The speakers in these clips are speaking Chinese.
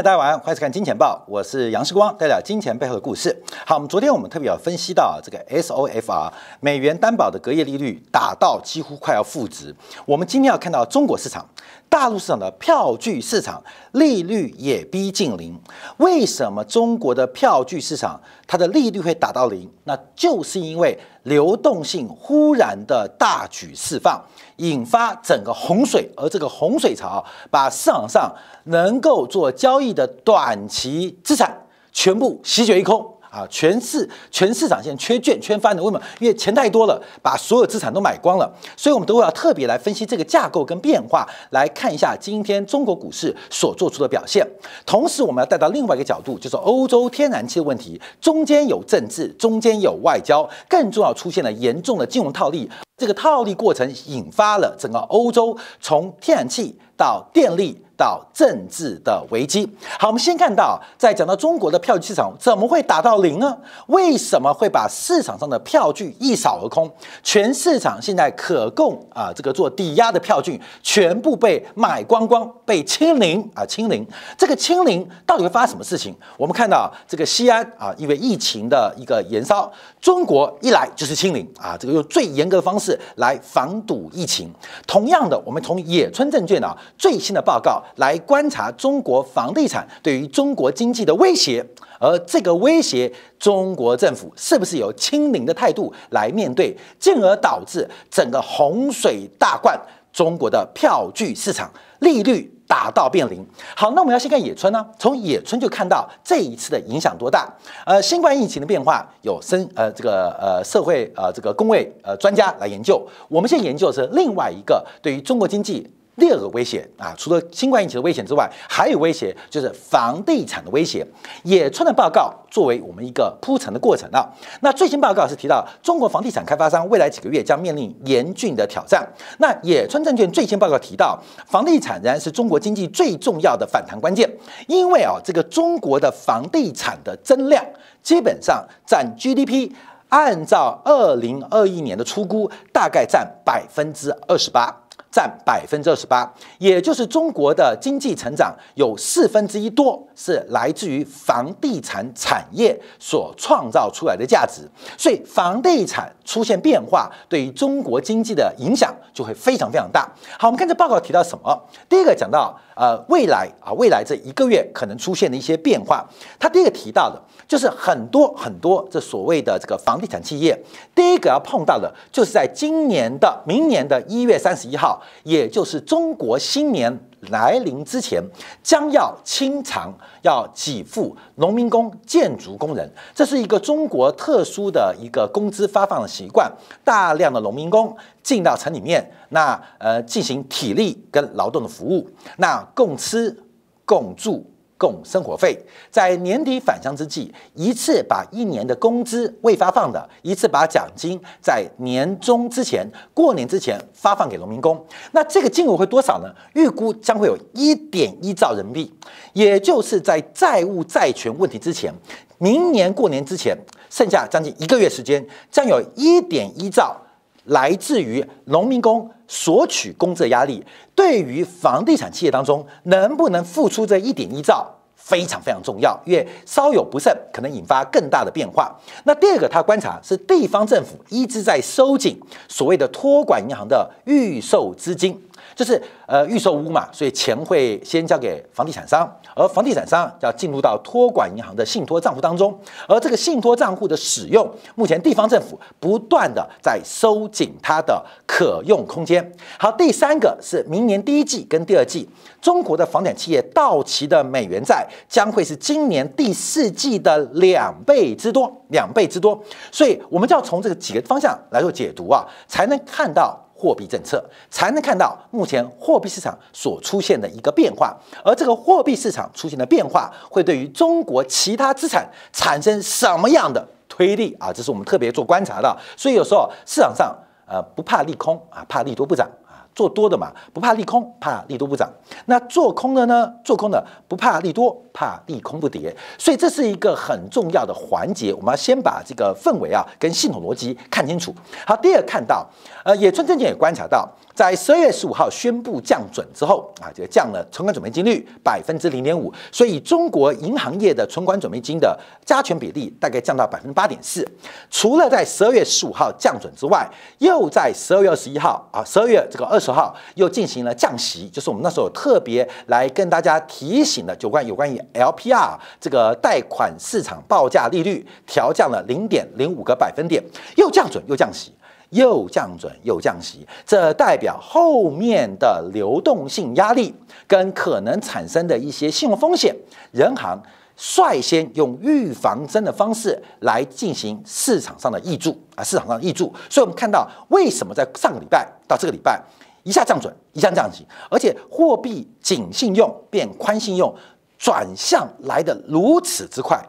大家好，欢迎收看《金钱报》，我是杨世光，带聊金钱背后的故事。好，我们昨天我们特别要分析到这个 SOFR 美元担保的隔夜利率打到几乎快要负值。我们今天要看到中国市场，大陆市场的票据市场利率也逼近零。为什么中国的票据市场它的利率会打到零？那就是因为流动性忽然的大举释放。引发整个洪水，而这个洪水潮把市场上能够做交易的短期资产全部席卷一空。啊，全市全市场现在缺券、缺翻的，为什么？因为钱太多了，把所有资产都买光了。所以我们都会要特别来分析这个架构跟变化，来看一下今天中国股市所做出的表现。同时，我们要带到另外一个角度，就是欧洲天然气的问题，中间有政治，中间有外交，更重要出现了严重的金融套利。这个套利过程引发了整个欧洲从天然气到电力。到政治的危机。好，我们先看到，在讲到中国的票据市场怎么会打到零呢？为什么会把市场上的票据一扫而空？全市场现在可供啊，这个做抵押的票据全部被买光光，被清零啊，清零。这个清零到底会发生什么事情？我们看到这个西安啊，因为疫情的一个延烧，中国一来就是清零啊，这个用最严格的方式来防堵疫情。同样的，我们从野村证券啊最新的报告。来观察中国房地产对于中国经济的威胁，而这个威胁，中国政府是不是有清零的态度来面对，进而导致整个洪水大灌中国的票据市场利率打到变零。好，那我们要先看野村呢，从野村就看到这一次的影响多大。呃，新冠疫情的变化有深呃这个呃社会呃这个工位呃专家来研究，我们现在研究的是另外一个对于中国经济。第二个威胁啊，除了新冠疫情的威胁之外，还有威胁就是房地产的威胁。野村的报告作为我们一个铺陈的过程啊。那最新报告是提到，中国房地产开发商未来几个月将面临严峻的挑战。那野村证券最新报告提到，房地产仍然是中国经济最重要的反弹关键，因为啊，这个中国的房地产的增量基本上占 GDP，按照二零二一年的出估，大概占百分之二十八。占百分之二十八，也就是中国的经济成长有四分之一多是来自于房地产产业所创造出来的价值，所以房地产出现变化，对于中国经济的影响就会非常非常大。好，我们看这报告提到什么？第一个讲到呃未来啊，未来这一个月可能出现的一些变化。它第一个提到的。就是很多很多，这所谓的这个房地产企业，第一个要碰到的，就是在今年的明年的一月三十一号，也就是中国新年来临之前，将要清偿，要给付农民工建筑工人。这是一个中国特殊的一个工资发放的习惯。大量的农民工进到城里面，那呃，进行体力跟劳动的服务，那共吃共住。供生活费，在年底返乡之际，一次把一年的工资未发放的，一次把奖金在年终之前、过年之前发放给农民工。那这个金额会多少呢？预估将会有一点一兆人民币，也就是在债务债权问题之前，明年过年之前，剩下将近一个月时间，将有一点一兆来自于农民工。索取工作压力，对于房地产企业当中能不能付出这一点，一兆？非常非常重要，因为稍有不慎，可能引发更大的变化。那第二个，他观察是地方政府一直在收紧所谓的托管银行的预售资金。就是呃预售屋嘛，所以钱会先交给房地产商，而房地产商要进入到托管银行的信托账户当中，而这个信托账户的使用，目前地方政府不断的在收紧它的可用空间。好，第三个是明年第一季跟第二季，中国的房地产企业到期的美元债将会是今年第四季的两倍之多，两倍之多。所以我们就要从这个几个方向来做解读啊，才能看到。货币政策才能看到目前货币市场所出现的一个变化，而这个货币市场出现的变化会对于中国其他资产产生什么样的推力啊？这是我们特别做观察的，所以有时候市场上呃不怕利空啊，怕利多不涨。做多的嘛，不怕利空，怕利多不涨。那做空的呢？做空的不怕利多，怕利空不跌。所以这是一个很重要的环节，我们要先把这个氛围啊跟系统逻辑看清楚。好，第二看到，呃，野村证券也观察到，在十二月十五号宣布降准之后啊，这个降了存款准备金率百分之零点五，所以中国银行业的存款准备金的加权比例大概降到百分之八点四。除了在十二月十五号降准之外，又在十二月二十一号啊，十二月这个二。十号又进行了降息，就是我们那时候特别来跟大家提醒的，有关有关于 LPR 这个贷款市场报价利率调降了零点零五个百分点，又降准又降息，又降准又降息，这代表后面的流动性压力跟可能产生的一些信用风险，人行率先用预防针的方式来进行市场上的溢注啊，市场上的溢注，所以我们看到为什么在上个礼拜到这个礼拜。一下降准，一下降息，而且货币紧信用变宽信用转向来得如此之快，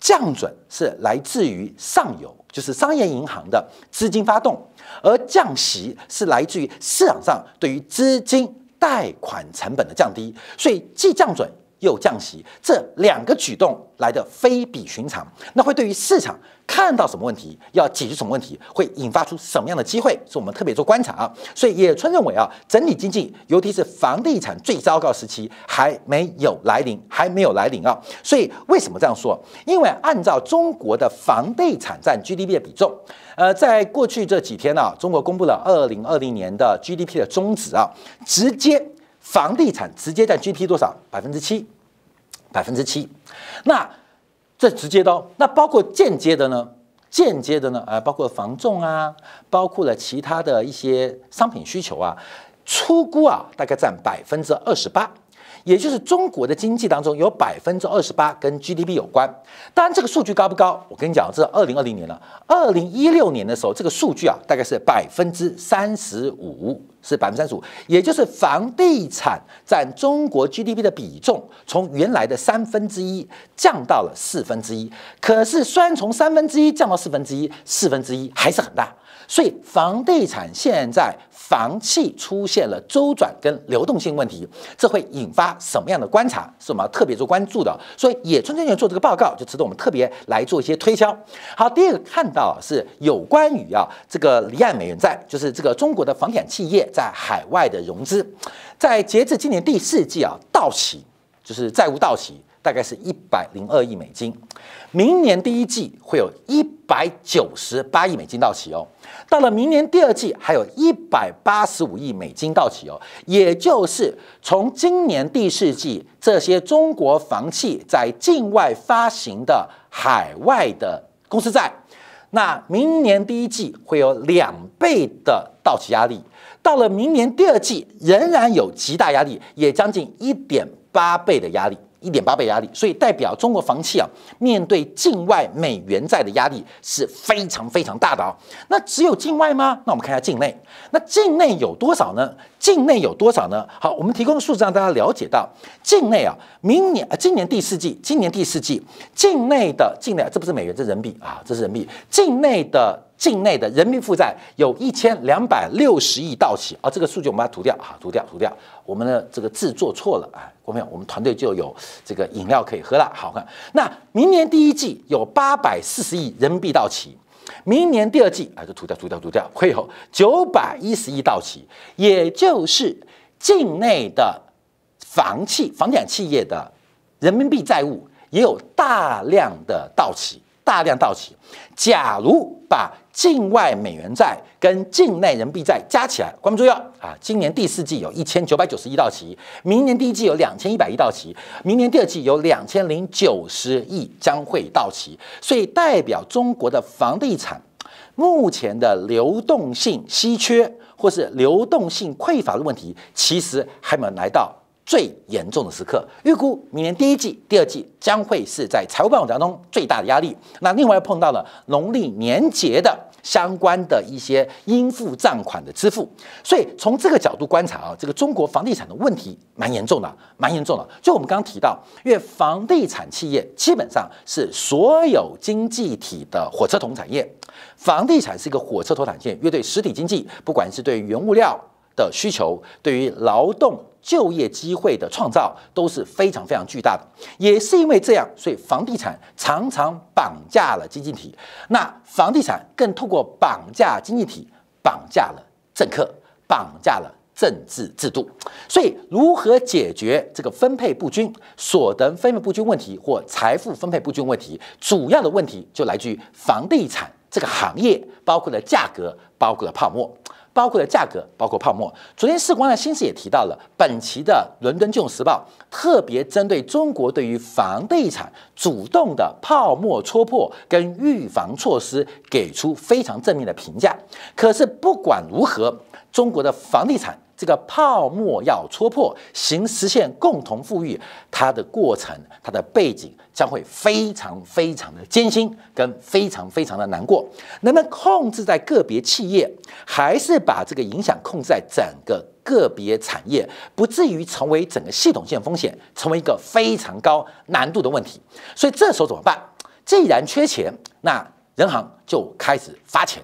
降准是来自于上游，就是商业银行的资金发动，而降息是来自于市场上对于资金贷款成本的降低，所以既降准。又降息，这两个举动来的非比寻常，那会对于市场看到什么问题，要解决什么问题，会引发出什么样的机会，是我们特别做观察。啊。所以野村认为啊，整体经济，尤其是房地产最糟糕时期还没有来临，还没有来临啊。所以为什么这样说？因为按照中国的房地产占 GDP 的比重，呃，在过去这几天呢，中国公布了二零二零年的 GDP 的终值啊，直接。房地产直接占 GDP 多少？百分之七，百分之七。那这直接的，那包括间接的呢？间接的呢？啊，包括房重啊，包括了其他的一些商品需求啊，出估啊，大概占百分之二十八。也就是中国的经济当中有百分之二十八跟 GDP 有关。当然，这个数据高不高？我跟你讲，这是二零二零年了。二零一六年的时候，这个数据啊，大概是百分之三十五。是百分之三十五，也就是房地产占中国 GDP 的比重，从原来的三分之一降到了四分之一。可是，虽然从三分之一降到四分之一，四分之一还是很大。所以房地产现在房企出现了周转跟流动性问题，这会引发什么样的观察是我们要特别做关注的。所以野村证券做这个报告就值得我们特别来做一些推敲。好，第二个看到是有关于啊这个离岸美元债，就是这个中国的房地产企业在海外的融资，在截至今年第四季啊到期，就是债务到期。大概是一百零二亿美金，明年第一季会有一百九十八亿美金到期哦。到了明年第二季，还有一百八十五亿美金到期哦。也就是从今年第四季，这些中国房企在境外发行的海外的公司债，那明年第一季会有两倍的到期压力，到了明年第二季，仍然有极大压力，也将近一点八倍的压力。一点八倍压力，所以代表中国房企啊，面对境外美元债的压力是非常非常大的啊。那只有境外吗？那我们看一下境内。那境内有多少呢？境内有多少呢？好，我们提供的数字让大家了解到，境内啊，明年啊，今年第四季，今年第四季，境内的境内，这不是美元，这是人民币啊，这是人民币，境内的。境内的人民负债有一千两百六十亿到期，啊，这个数据我们把它涂掉，哈，涂掉，涂掉。我们的这个字做错了，啊，有没我们团队就有这个饮料可以喝了。好看。那明年第一季有八百四十亿人民币到期，明年第二季啊，就涂掉，涂掉，涂掉，会有九百一十亿到期，也就是境内的房企、房地产企业的人民币债务也有大量的到期。大量到期，假如把境外美元债跟境内人民币债加起来，关注要啊，今年第四季有一千九百九十亿到期，明年第一季有两千一百亿到期，明年第二季有两千零九十亿将会到期，所以代表中国的房地产目前的流动性稀缺或是流动性匮乏的问题，其实还没有来到。最严重的时刻，预估明年第一季、第二季将会是在财务报表当中最大的压力。那另外又碰到了农历年节的相关的一些应付账款的支付，所以从这个角度观察啊，这个中国房地产的问题蛮严重的，蛮严重的。就我们刚刚提到，因为房地产企业基本上是所有经济体的火车头产业，房地产是一个火车头产业，因对实体经济，不管是对原物料。的需求对于劳动就业机会的创造都是非常非常巨大的，也是因为这样，所以房地产常常绑架了经济体。那房地产更通过绑架经济体，绑架了政客，绑架了政治制度。所以，如何解决这个分配不均、所得分配不均问题或财富分配不均问题，主要的问题就来自于房地产这个行业，包括了价格，包括了泡沫。包括的价格，包括泡沫。昨天世光的新闻也提到了，本期的《伦敦金融时报》特别针对中国对于房地产主动的泡沫戳破跟预防措施，给出非常正面的评价。可是不管如何，中国的房地产。这个泡沫要戳破，行实现共同富裕，它的过程、它的背景将会非常非常的艰辛，跟非常非常的难过。能不能控制在个别企业，还是把这个影响控制在整个个别产业，不至于成为整个系统性风险，成为一个非常高难度的问题？所以这时候怎么办？既然缺钱，那人行就开始发钱。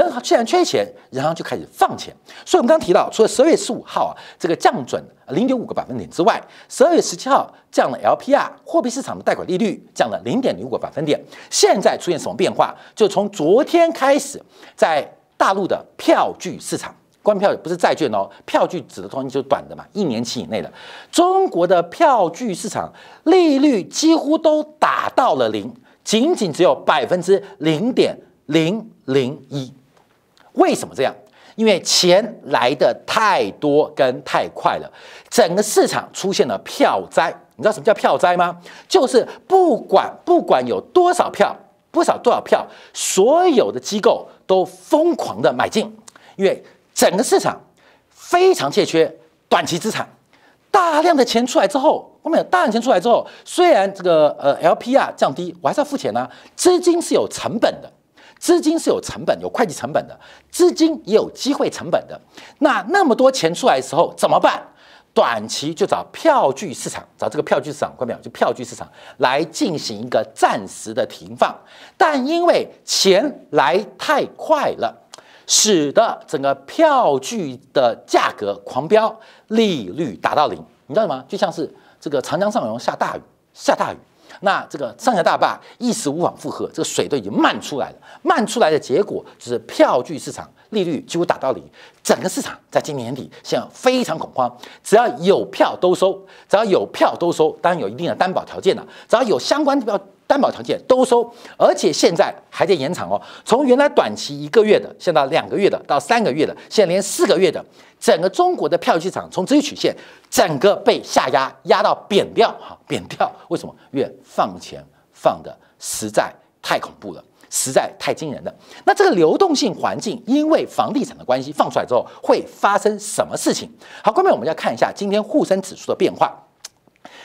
人行既然缺钱，银行就开始放钱。所以我们刚刚提到，除了十二月十五号啊这个降准零点五个百分点之外，十二月十七号降了 LPR，货币市场的贷款利率降了零点零五个百分点。现在出现什么变化？就从昨天开始，在大陆的票据市场，关票不是债券哦，票据指的通就是短的嘛，一年期以内的。中国的票据市场利率几乎都打到了零，仅仅只有百分之零点零零一。为什么这样？因为钱来的太多跟太快了，整个市场出现了票灾。你知道什么叫票灾吗？就是不管不管有多少票，不少多少票，所有的机构都疯狂的买进，因为整个市场非常欠缺短期资产。大量的钱出来之后，我们有大量钱出来之后，虽然这个呃 LPR 降低，我还是要付钱呢，资金是有成本的。资金是有成本、有会计成本的，资金也有机会成本的。那那么多钱出来的时候怎么办？短期就找票据市场，找这个票据市场，看到没有？就票据市场来进行一个暂时的停放。但因为钱来太快了，使得整个票据的价格狂飙，利率达到零。你知道吗？就像是这个长江上游下大雨，下大雨。那这个上下大坝一时无法负荷，这个水都已经漫出来了。漫出来的结果就是票据市场利率几乎打到零，整个市场在今年底现在非常恐慌。只要有票都收，只要有票都收，当然有一定的担保条件了。只要有相关票。担保条件都收，而且现在还在延长哦。从原来短期一个月的，现在两个月的，到三个月的，现在连四个月的。整个中国的票据市场，从这一曲线，整个被下压，压到扁掉，哈，扁掉。为什么？因为放钱放的实在太恐怖了，实在太惊人了。那这个流动性环境，因为房地产的关系放出来之后，会发生什么事情？好，后面我们要看一下今天沪深指数的变化。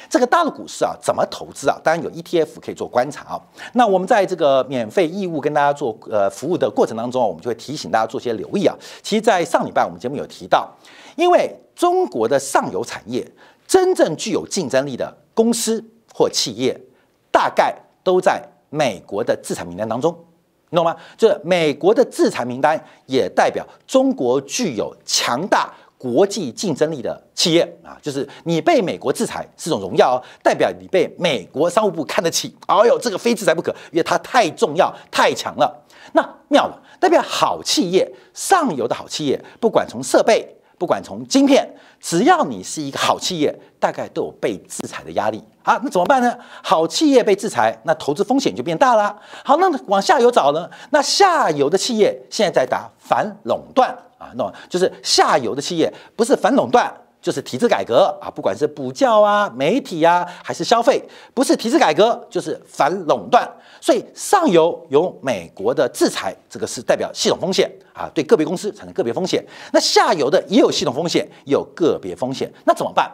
这个大的股市啊，怎么投资啊？当然有 ETF 可以做观察啊。那我们在这个免费义务跟大家做呃服务的过程当中，我们就会提醒大家做些留意啊。其实，在上礼拜我们节目有提到，因为中国的上游产业真正具有竞争力的公司或企业，大概都在美国的制裁名单当中，你懂吗？就是美国的制裁名单也代表中国具有强大。国际竞争力的企业啊，就是你被美国制裁是种荣耀哦，代表你被美国商务部看得起。哎呦，这个非制裁不可，因为它太重要、太强了。那妙了，代表好企业，上游的好企业，不管从设备。不管从晶片，只要你是一个好企业，大概都有被制裁的压力啊。那怎么办呢？好企业被制裁，那投资风险就变大了。好，那往下游找呢？那下游的企业现在在打反垄断啊，那就是下游的企业不是反垄断。就是体制改革啊，不管是补教啊、媒体啊，还是消费，不是体制改革就是反垄断。所以上游有美国的制裁，这个是代表系统风险啊，对个别公司产生个别风险。那下游的也有系统风险，也有个别风险。那怎么办？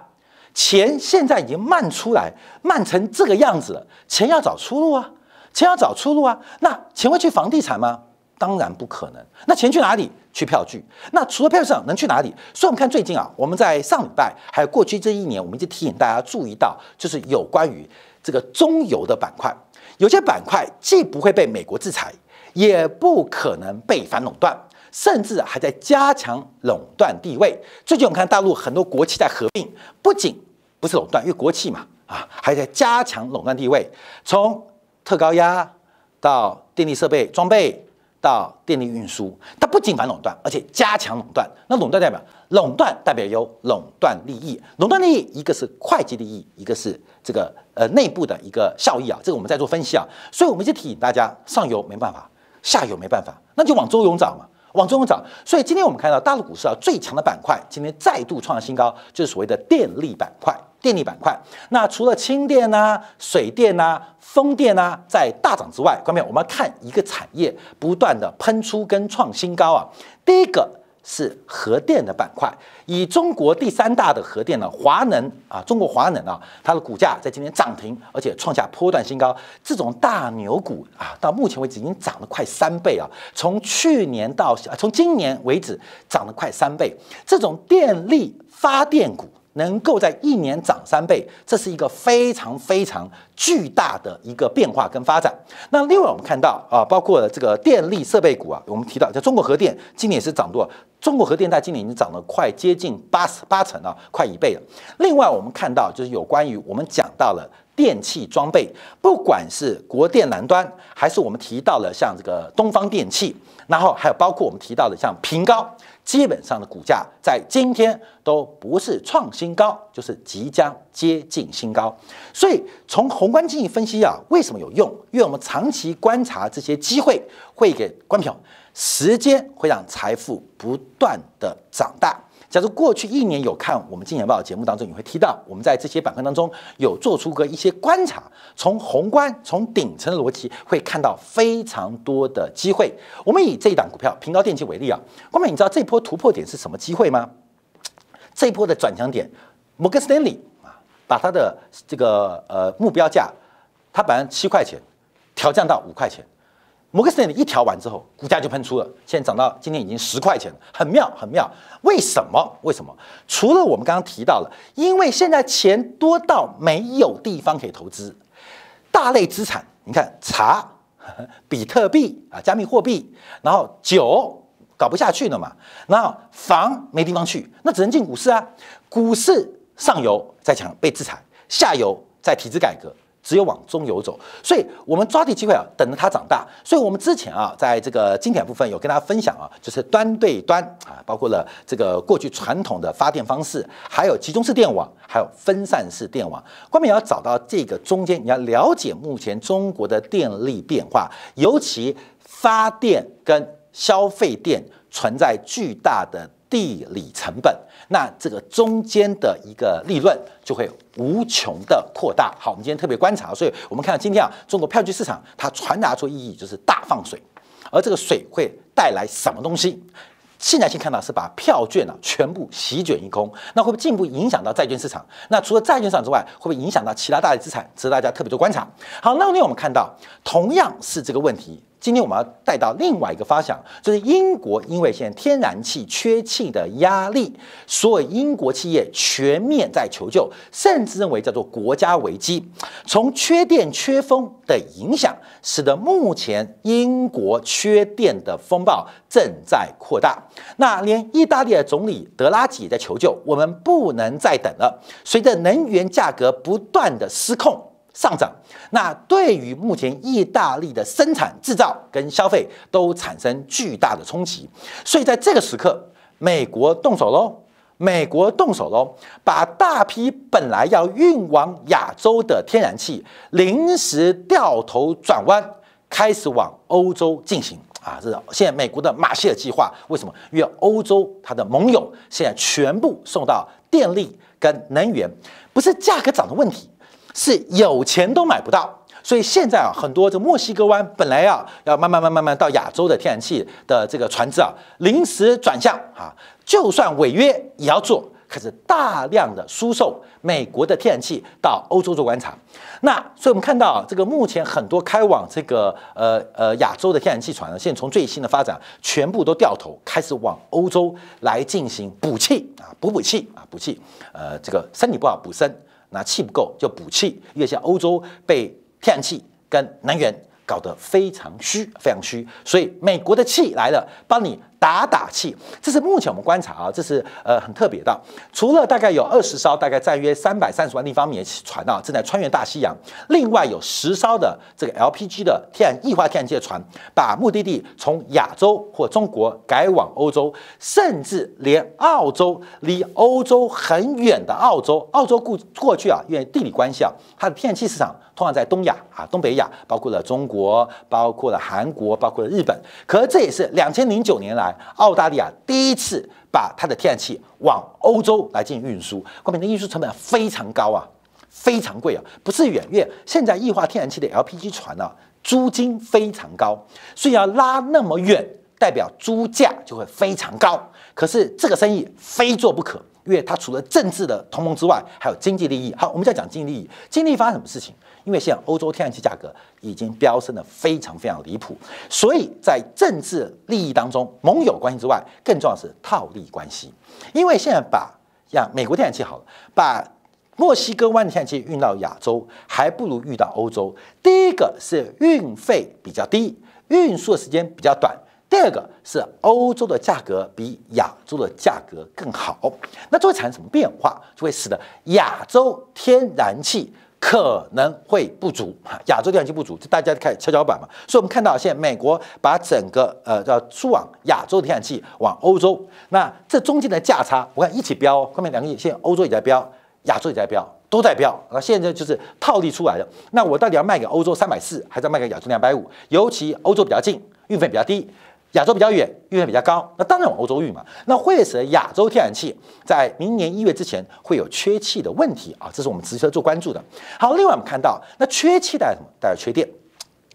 钱现在已经慢出来，慢成这个样子了，钱要找出路啊，钱要找出路啊。那钱会去房地产吗？当然不可能。那钱去哪里？去票据。那除了票上能去哪里？所以，我们看最近啊，我们在上礼拜还有过去这一年，我们一直提醒大家注意到，就是有关于这个中游的板块，有些板块既不会被美国制裁，也不可能被反垄断，甚至还在加强垄断地位。最近我们看大陆很多国企在合并，不仅不是垄断，因为国企嘛，啊，还在加强垄断地位。从特高压到电力设备装备。到电力运输，它不仅反垄断，而且加强垄断。那垄断代表垄断代表有垄断利益，垄断利益一个是会计利益，一个是这个呃内部的一个效益啊，这个我们在做分析啊。所以我们就提醒大家，上游没办法，下游没办法，那就往中游找嘛，往中游涨。所以今天我们看到大陆股市啊最强的板块，今天再度创新高，就是所谓的电力板块。电力板块，那除了轻电呐、水电呐、风电呐在大涨之外，关面我们看一个产业不断的喷出跟创新高啊。第一个是核电的板块，以中国第三大的核电呢，华能啊，中国华能啊，它的股价在今天涨停，而且创下波段新高。这种大牛股啊，到目前为止已经涨了快三倍啊，从去年到从今年为止涨了快三倍。这种电力发电股。能够在一年涨三倍，这是一个非常非常巨大的一个变化跟发展。那另外我们看到啊，包括这个电力设备股啊，我们提到在中国核电，今年也是涨多。中国核电在今年已经涨了快接近八十八成啊，快一倍了。另外我们看到就是有关于我们讲到了电气装备，不管是国电南端，还是我们提到了像这个东方电气，然后还有包括我们提到的像平高。基本上的股价在今天都不是创新高，就是即将接近新高。所以从宏观经济分析啊，为什么有用？因为我们长期观察这些机会，会给股票时间，会让财富不断的长大。假如过去一年有看我们金钱豹节目当中，你会提到我们在这些板块当中有做出个一些观察，从宏观从顶层的逻辑会看到非常多的机会。我们以这一档股票平高电气为例啊，后面你知道这波突破点是什么机会吗？这波的转强点摩根斯丹利啊，把它的这个呃目标价，它本来七块钱调降到五块钱。摩根斯坦利一调完之后，股价就喷出了，现在涨到今天已经十块钱了，很妙，很妙。为什么？为什么？除了我们刚刚提到了，因为现在钱多到没有地方可以投资，大类资产，你看茶、比特币啊、加密货币，然后酒搞不下去了嘛，然后房没地方去，那只能进股市啊。股市上游在抢被制裁，下游在体制改革。只有往中游走，所以我们抓地机会啊，等着它长大。所以我们之前啊，在这个经典部分有跟大家分享啊，就是端对端啊，包括了这个过去传统的发电方式，还有集中式电网，还有分散式电网。关键要找到这个中间，你要了解目前中国的电力变化，尤其发电跟消费电存在巨大的地理成本。那这个中间的一个利润就会无穷的扩大。好，我们今天特别观察，所以我们看到今天啊，中国票据市场它传达出意义就是大放水，而这个水会带来什么东西？现在先看到是把票券呢全部席卷一空，那会不会进一步影响到债券市场？那除了债券市场之外，会不会影响到其他大的资产？值得大家特别做观察。好，那我们看到同样是这个问题。今天我们要带到另外一个发想，就是英国因为现在天然气缺气的压力，所以英国企业全面在求救，甚至认为叫做国家危机。从缺电缺风的影响，使得目前英国缺电的风暴正在扩大。那连意大利的总理德拉吉也在求救，我们不能再等了。随着能源价格不断的失控。上涨，那对于目前意大利的生产、制造跟消费都产生巨大的冲击。所以在这个时刻，美国动手喽！美国动手喽！把大批本来要运往亚洲的天然气临时掉头转弯，开始往欧洲进行啊！这是现在美国的马歇尔计划。为什么？因为欧洲它的盟友现在全部送到电力跟能源，不是价格涨的问题。是有钱都买不到，所以现在啊，很多这墨西哥湾本来啊要慢慢慢慢慢到亚洲的天然气的这个船只啊，临时转向啊，就算违约也要做，开始大量的输送美国的天然气到欧洲做观察。那所以我们看到啊，这个目前很多开往这个呃呃亚洲的天然气船，现在从最新的发展，全部都掉头开始往欧洲来进行补气啊，补补气啊，补气，呃，这个身体不好补身，那气不够就补气，因为像欧洲被天然气跟能源搞得非常虚，非常虚，所以美国的气来了帮你。打打气，这是目前我们观察啊，这是呃很特别的。除了大概有二十艘，大概在约三百三十万立方米的船啊，正在穿越大西洋，另外有十艘的这个 LPG 的天然液化天然气的船，把目的地从亚洲或中国改往欧洲，甚至连澳洲，离欧洲很远的澳洲，澳洲故过去啊，因为地理关系啊，它的天然气市场通常在东亚啊，东北亚，包括了中国，包括了韩国，包括了日本。可这也是两千零九年来。澳大利亚第一次把它的天然气往欧洲来进行运输，外面的运输成本非常高啊，非常贵啊，不是远运。现在液化天然气的 LPG 船呢，租金非常高，所以要拉那么远，代表租价就会非常高。可是这个生意非做不可，因为它除了政治的同盟之外，还有经济利益。好，我们再讲经济利益，经济发生什么事情？因为现在欧洲天然气价格已经飙升的非常非常离谱，所以在政治利益当中，盟友关系之外，更重要是套利关系。因为现在把像美国天然气好了，把墨西哥湾的天然气运到亚洲，还不如运到欧洲。第一个是运费比较低，运输的时间比较短；第二个是欧洲的价格比亚洲的价格更好。那就会产生什么变化？就会使得亚洲天然气。可能会不足，亚洲天然气不足，大家开始跷跷板嘛。所以，我们看到现在美国把整个呃叫出往亚洲的天然气往欧洲，那这中间的价差，我看一起飙，后面两个亿，现在欧洲也在飙，亚洲也在飙，都在飙。那现在就是套利出来了。那我到底要卖给欧洲三百四，还是卖给亚洲两百五？尤其欧洲比较近，运费比较低。亚洲比较远，运费比较高，那当然往欧洲运嘛。那会使得亚洲天然气在明年一月之前会有缺气的问题啊，这是我们值得做关注的。好，另外我们看到，那缺气带来什么？带来缺电，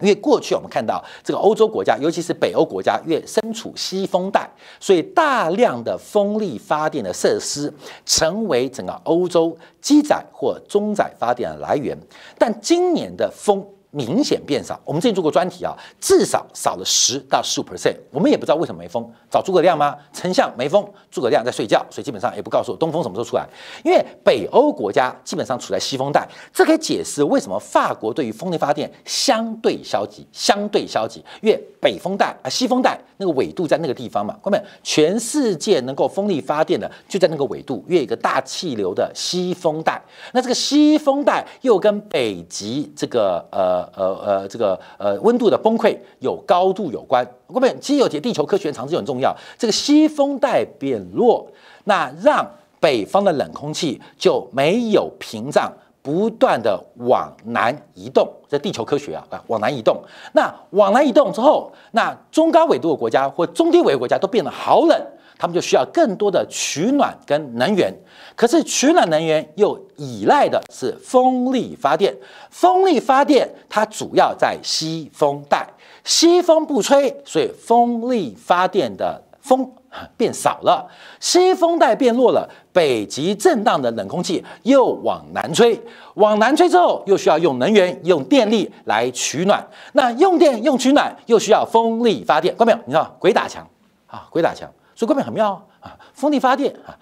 因为过去我们看到这个欧洲国家，尤其是北欧国家，越身处西风带，所以大量的风力发电的设施成为整个欧洲机载或中载发电的来源，但今年的风。明显变少，我们之前做过专题啊，至少少了十到十五 percent。我们也不知道为什么没风，找诸葛亮吗？丞相没风，诸葛亮在睡觉，所以基本上也不告诉我东风什么时候出来。因为北欧国家基本上处在西风带，这可以解释为什么法国对于风力发电相对消极。相对消极，因为北风带啊，西风带那个纬度在那个地方嘛，后面全世界能够风力发电的就在那个纬度，越一个大气流的西风带。那这个西风带又跟北极这个呃。呃呃，这个呃温度的崩溃有高度有关，我们机有节地球科学常识很重要。这个西风带变弱，那让北方的冷空气就没有屏障，不断的往南移动。这地球科学啊，往南移动。那往南移动之后，那中高纬度的国家或中低纬度国家都变得好冷。他们就需要更多的取暖跟能源，可是取暖能源又依赖的是风力发电，风力发电它主要在西风带，西风不吹，所以风力发电的风变少了，西风带变弱了，北极震荡的冷空气又往南吹，往南吹之后又需要用能源、用电力来取暖，那用电用取暖又需要风力发电，关到没有？你知道鬼打墙啊，鬼打墙。所以观念很妙啊，风力发电啊，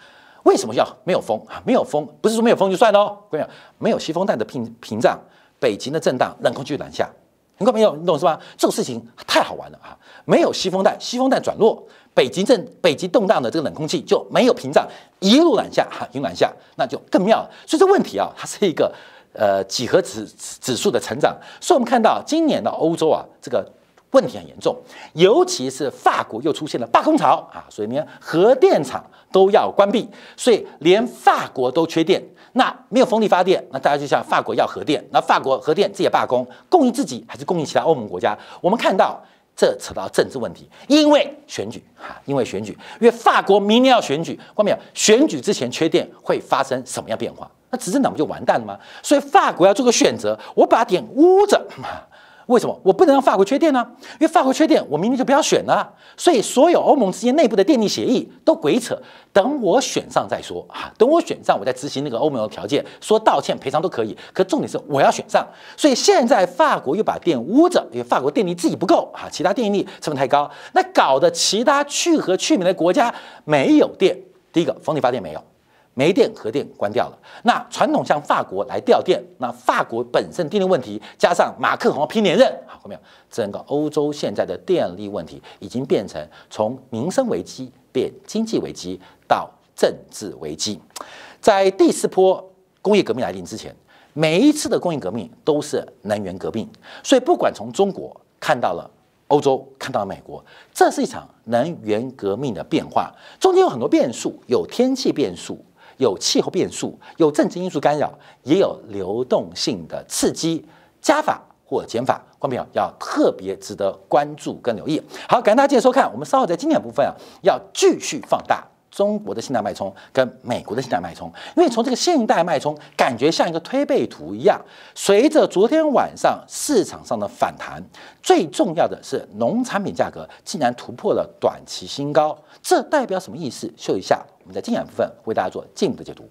为什么要没有风啊？没有风不是说没有风就算了哦，观念没有西风带的屏屏障，北极的震荡冷空气南下，很没有，你懂是吧？这种事情太好玩了啊，没有西风带，西风带转弱，北极震、北极动荡的这个冷空气就没有屏障，一路南下哈，一路南下，那就更妙。所以这问题啊，它是一个呃几何指指数的成长，所以我们看到今年的欧洲啊，这个。问题很严重，尤其是法国又出现了罢工潮啊，所以连核电厂都要关闭，所以连法国都缺电，那没有风力发电，那大家就向法国要核电，那法国核电自己罢工，供应自己还是供应其他欧盟国家？我们看到这扯到政治问题，因为选举哈，因为选举，因为法国明年要选举，看面没有？选举之前缺电会发生什么样变化？那执政党不就完蛋了吗？所以法国要做个选择，我把点捂着为什么我不能让法国缺电呢？因为法国缺电，我明明就不要选了。所以所有欧盟之间内部的电力协议都鬼扯，等我选上再说啊！等我选上，我再执行那个欧盟的条件，说道歉赔偿都可以。可重点是我要选上，所以现在法国又把电污着，因为法国电力自己不够啊，其他电力成本太高，那搞得其他去和去煤的国家没有电。第一个风力发电没有。煤电、核电关掉了，那传统向法国来调电，那法国本身电力问题，加上马克宏拼连任，好，后面整个欧洲现在的电力问题已经变成从民生危机变经济危机到政治危机。在第四波工业革命来临之前，每一次的工业革命都是能源革命，所以不管从中国看到了欧洲，看到了美国，这是一场能源革命的变化，中间有很多变数，有天气变数。有气候变数，有政治因素干扰，也有流动性的刺激加法或减法，观众朋友要特别值得关注跟留意。好，感谢大家今天收看，我们稍后在经典部分啊要继续放大。中国的信贷脉冲跟美国的信贷脉冲，因为从这个信贷脉冲感觉像一个推背图一样，随着昨天晚上市场上的反弹，最重要的是农产品价格竟然突破了短期新高，这代表什么意思？秀一下，我们在今晚部分为大家做进一步的解读。